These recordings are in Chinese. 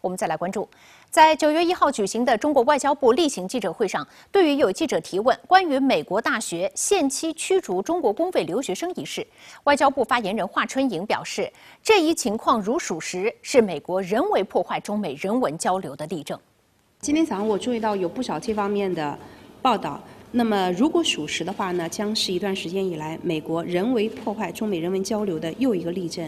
我们再来关注，在九月一号举行的中国外交部例行记者会上，对于有记者提问关于美国大学限期驱逐中国公费留学生一事，外交部发言人华春莹表示，这一情况如属实，是美国人为破坏中美人文交流的例证。今天早上我注意到有不少这方面的报道，那么如果属实的话呢，将是一段时间以来美国人为破坏中美人文交流的又一个例证。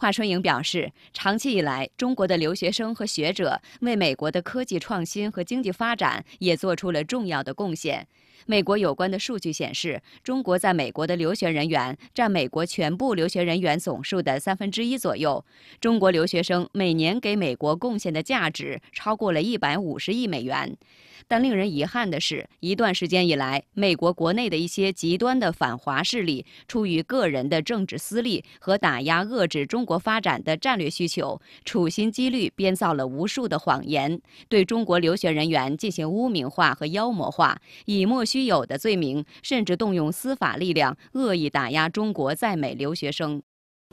华春莹表示，长期以来，中国的留学生和学者为美国的科技创新和经济发展也做出了重要的贡献。美国有关的数据显示，中国在美国的留学人员占美国全部留学人员总数的三分之一左右。中国留学生每年给美国贡献的价值超过了一百五十亿美元。但令人遗憾的是，一段时间以来，美国国内的一些极端的反华势力，出于个人的政治私利和打压遏制中。国发展的战略需求，处心积虑编造了无数的谎言，对中国留学人员进行污名化和妖魔化，以莫须有的罪名，甚至动用司法力量恶意打压中国在美留学生。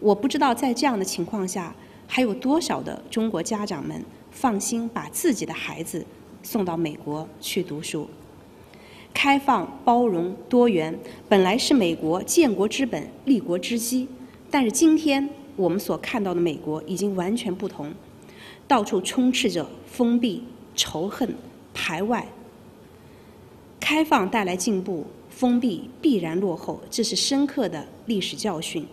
我不知道在这样的情况下，还有多少的中国家长们放心把自己的孩子送到美国去读书？开放、包容、多元，本来是美国建国之本、立国之基，但是今天。我们所看到的美国已经完全不同，到处充斥着封闭、仇恨、排外。开放带来进步，封闭必然落后，这是深刻的历史教训。